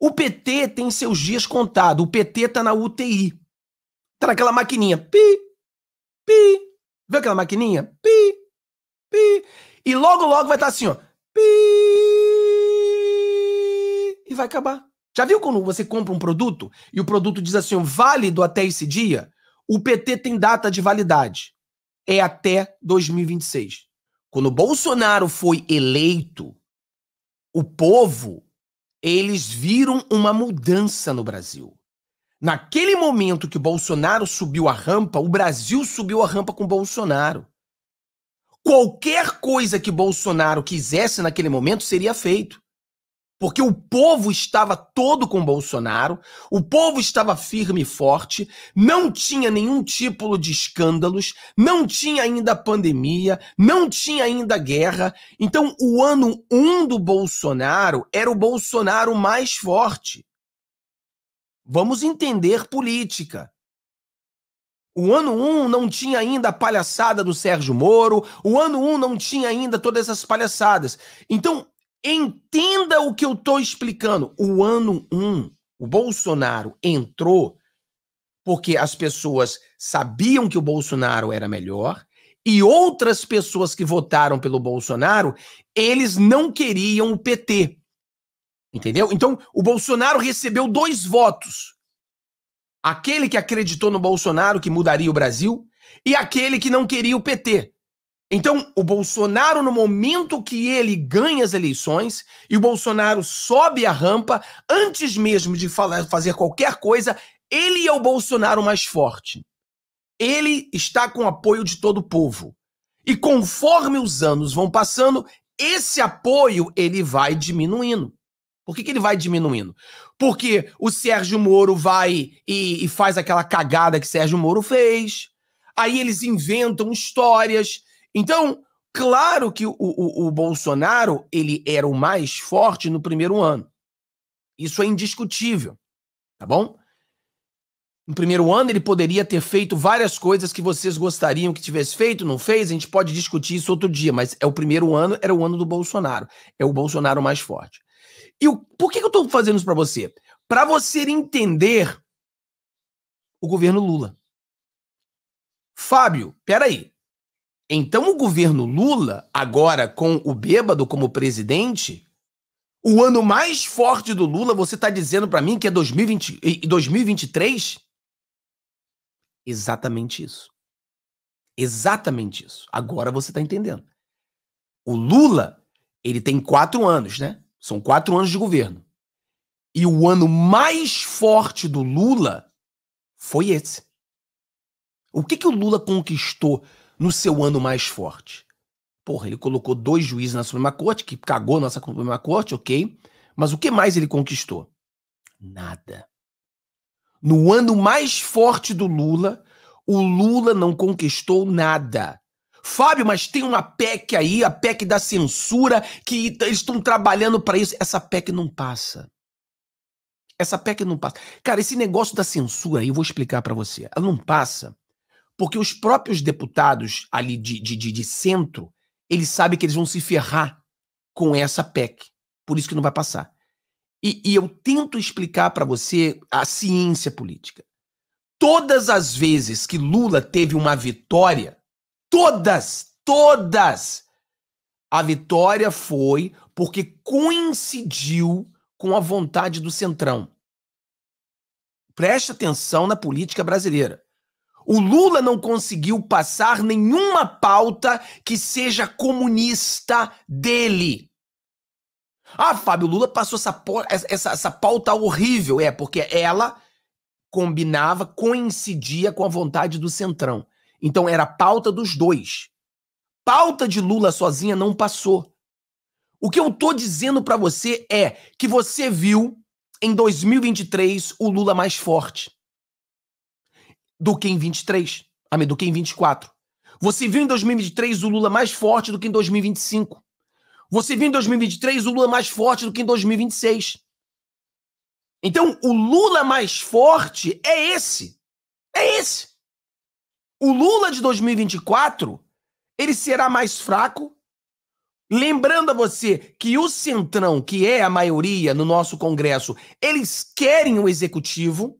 O PT tem seus dias contados. O PT tá na UTI. Tá naquela maquininha. Pi, pi. Viu aquela maquininha? Pi, pi. E logo, logo vai estar tá assim, ó. Pi. E vai acabar. Já viu quando você compra um produto e o produto diz assim, válido até esse dia? O PT tem data de validade. É até 2026. Quando Bolsonaro foi eleito, o povo eles viram uma mudança no Brasil. Naquele momento que Bolsonaro subiu a rampa, o Brasil subiu a rampa com Bolsonaro. Qualquer coisa que Bolsonaro quisesse naquele momento seria feito. Porque o povo estava todo com Bolsonaro, o povo estava firme e forte, não tinha nenhum tipo de escândalos, não tinha ainda pandemia, não tinha ainda guerra. Então, o ano 1 um do Bolsonaro era o Bolsonaro mais forte. Vamos entender política. O ano 1 um não tinha ainda a palhaçada do Sérgio Moro, o ano 1 um não tinha ainda todas essas palhaçadas. Então, Entenda o que eu estou explicando. O ano 1, um, o Bolsonaro entrou porque as pessoas sabiam que o Bolsonaro era melhor e outras pessoas que votaram pelo Bolsonaro, eles não queriam o PT. Entendeu? Então, o Bolsonaro recebeu dois votos. Aquele que acreditou no Bolsonaro que mudaria o Brasil e aquele que não queria o PT. Então, o Bolsonaro, no momento que ele ganha as eleições e o Bolsonaro sobe a rampa, antes mesmo de falar, fazer qualquer coisa, ele é o Bolsonaro mais forte. Ele está com o apoio de todo o povo. E conforme os anos vão passando, esse apoio ele vai diminuindo. Por que, que ele vai diminuindo? Porque o Sérgio Moro vai e, e faz aquela cagada que Sérgio Moro fez. Aí eles inventam histórias então, claro que o, o, o Bolsonaro ele era o mais forte no primeiro ano. Isso é indiscutível, tá bom? No primeiro ano ele poderia ter feito várias coisas que vocês gostariam que tivesse feito, não fez, a gente pode discutir isso outro dia, mas é o primeiro ano, era o ano do Bolsonaro. É o Bolsonaro mais forte. E o, por que, que eu estou fazendo isso para você? Para você entender o governo Lula. Fábio, peraí. Então, o governo Lula, agora com o bêbado como presidente, o ano mais forte do Lula, você está dizendo para mim que é 2020, 2023? Exatamente isso. Exatamente isso. Agora você está entendendo. O Lula, ele tem quatro anos, né? São quatro anos de governo. E o ano mais forte do Lula foi esse. O que, que o Lula conquistou no seu ano mais forte. Porra, ele colocou dois juízes na Suprema Corte, que cagou nossa Suprema Corte, ok. Mas o que mais ele conquistou? Nada. No ano mais forte do Lula, o Lula não conquistou nada. Fábio, mas tem uma PEC aí, a PEC da censura, que eles estão trabalhando para isso. Essa PEC não passa. Essa PEC não passa. Cara, esse negócio da censura aí, eu vou explicar para você. Ela não passa porque os próprios deputados ali de, de, de, de centro, eles sabem que eles vão se ferrar com essa PEC. Por isso que não vai passar. E, e eu tento explicar para você a ciência política. Todas as vezes que Lula teve uma vitória, todas, todas, a vitória foi porque coincidiu com a vontade do Centrão. Preste atenção na política brasileira. O Lula não conseguiu passar nenhuma pauta que seja comunista dele. Ah, Fábio, Lula passou essa, essa, essa pauta horrível. É, porque ela combinava, coincidia com a vontade do Centrão. Então era pauta dos dois. Pauta de Lula sozinha não passou. O que eu tô dizendo para você é que você viu em 2023 o Lula mais forte do que em 23, do que em 24. Você viu em 2023 o Lula mais forte do que em 2025. Você viu em 2023 o Lula mais forte do que em 2026. Então, o Lula mais forte é esse. É esse. O Lula de 2024, ele será mais fraco. Lembrando a você que o Centrão, que é a maioria no nosso Congresso, eles querem o executivo.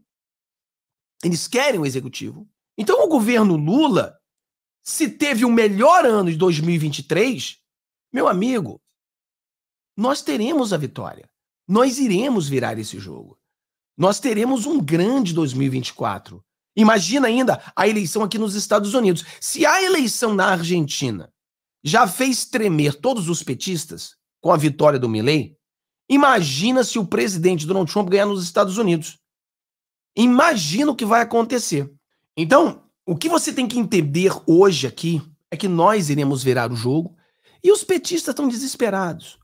Eles querem o executivo. Então, o governo Lula, se teve o melhor ano de 2023, meu amigo, nós teremos a vitória. Nós iremos virar esse jogo. Nós teremos um grande 2024. Imagina ainda a eleição aqui nos Estados Unidos. Se a eleição na Argentina já fez tremer todos os petistas com a vitória do Milley, imagina se o presidente Donald Trump ganhar nos Estados Unidos. Imagina o que vai acontecer. Então, o que você tem que entender hoje aqui é que nós iremos virar o jogo e os petistas estão desesperados.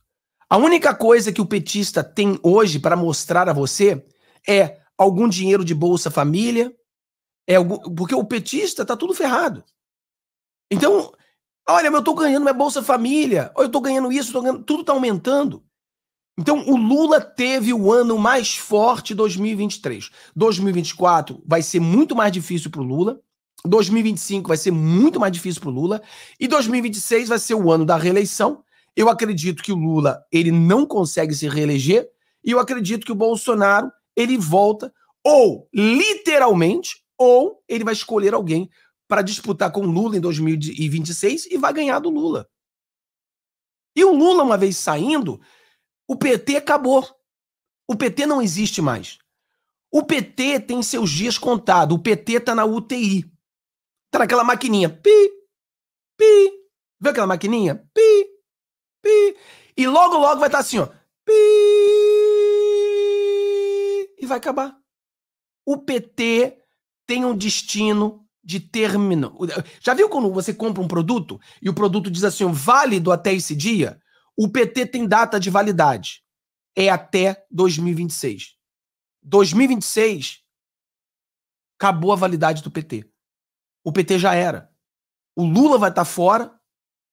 A única coisa que o petista tem hoje para mostrar a você é algum dinheiro de Bolsa Família, é algum, porque o petista está tudo ferrado. Então, olha, eu estou ganhando minha Bolsa Família, eu estou ganhando isso, tô ganhando, tudo está aumentando. Então, o Lula teve o ano mais forte 2023. 2024 vai ser muito mais difícil para o Lula. 2025 vai ser muito mais difícil para o Lula. E 2026 vai ser o ano da reeleição. Eu acredito que o Lula ele não consegue se reeleger. E eu acredito que o Bolsonaro ele volta, ou literalmente, ou ele vai escolher alguém para disputar com o Lula em 2026 e vai ganhar do Lula. E o Lula, uma vez saindo, o PT acabou. O PT não existe mais. O PT tem seus dias contados. O PT tá na UTI. Tá naquela maquininha. Pi, pi. Vê aquela maquininha? Pi, pi. E logo, logo vai estar tá assim, ó. Pi. E vai acabar. O PT tem um destino de término. Já viu quando você compra um produto e o produto diz assim, válido até esse dia? O PT tem data de validade. É até 2026. 2026, acabou a validade do PT. O PT já era. O Lula vai estar tá fora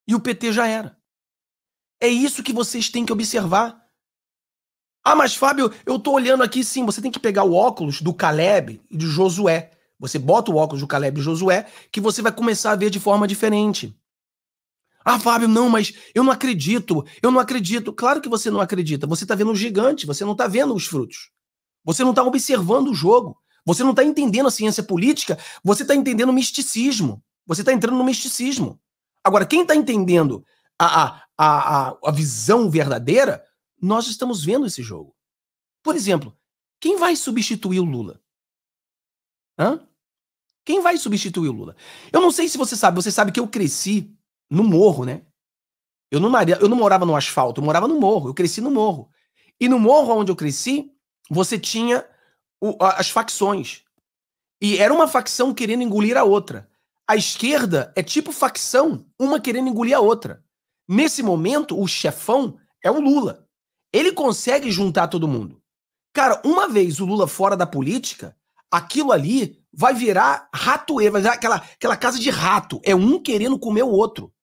e o PT já era. É isso que vocês têm que observar. Ah, mas Fábio, eu tô olhando aqui sim. Você tem que pegar o óculos do Caleb e de Josué. Você bota o óculos do Caleb e Josué, que você vai começar a ver de forma diferente. Ah, Fábio, não, mas eu não acredito, eu não acredito. Claro que você não acredita. Você está vendo um gigante, você não está vendo os frutos. Você não está observando o jogo. Você não está entendendo a ciência política, você está entendendo o misticismo. Você está entrando no misticismo. Agora, quem está entendendo a, a, a, a visão verdadeira, nós estamos vendo esse jogo. Por exemplo, quem vai substituir o Lula? Hã? Quem vai substituir o Lula? Eu não sei se você sabe, você sabe que eu cresci no morro, né? Eu não, eu não morava no asfalto, eu morava no morro, eu cresci no morro. E no morro onde eu cresci, você tinha o, as facções. E era uma facção querendo engolir a outra. A esquerda é tipo facção, uma querendo engolir a outra. Nesse momento, o chefão é o Lula. Ele consegue juntar todo mundo. Cara, uma vez o Lula fora da política, aquilo ali vai virar ratoeira, vai virar aquela, aquela casa de rato. É um querendo comer o outro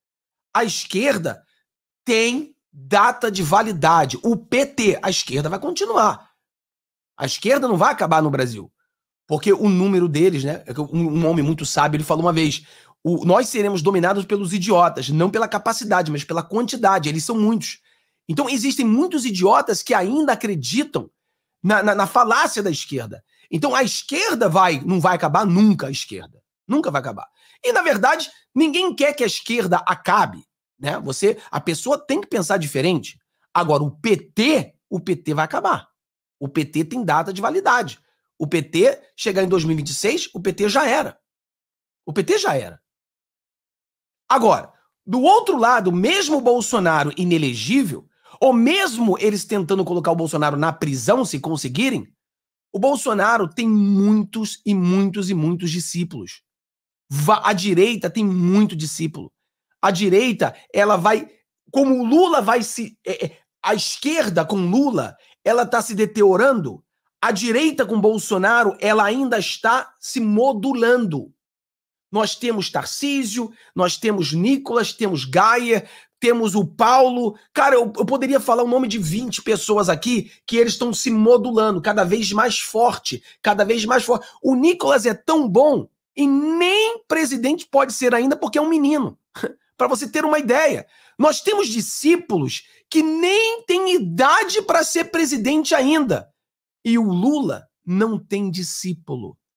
a esquerda tem data de validade. O PT, a esquerda vai continuar. A esquerda não vai acabar no Brasil. Porque o número deles, né? É um homem muito sábio, ele falou uma vez: o, nós seremos dominados pelos idiotas, não pela capacidade, mas pela quantidade. Eles são muitos. Então, existem muitos idiotas que ainda acreditam na, na, na falácia da esquerda. Então, a esquerda vai, não vai acabar nunca a esquerda. Nunca vai acabar. E, na verdade, ninguém quer que a esquerda acabe. Né? Você, a pessoa tem que pensar diferente. Agora, o PT, o PT vai acabar. O PT tem data de validade. O PT chegar em 2026, o PT já era. O PT já era. Agora, do outro lado, mesmo Bolsonaro inelegível, ou mesmo eles tentando colocar o Bolsonaro na prisão, se conseguirem, o Bolsonaro tem muitos e muitos e muitos discípulos. A direita tem muito discípulo a direita, ela vai. Como o Lula vai se. É, é a esquerda com Lula, ela está se deteriorando. A direita com Bolsonaro, ela ainda está se modulando. Nós temos Tarcísio, nós temos Nicolas, temos Gaia, temos o Paulo. Cara, eu, eu poderia falar o nome de 20 pessoas aqui que eles estão se modulando cada vez mais forte, cada vez mais forte. O Nicolas é tão bom e nem presidente pode ser ainda porque é um menino. para você ter uma ideia. Nós temos discípulos que nem têm idade para ser presidente ainda. E o Lula não tem discípulo.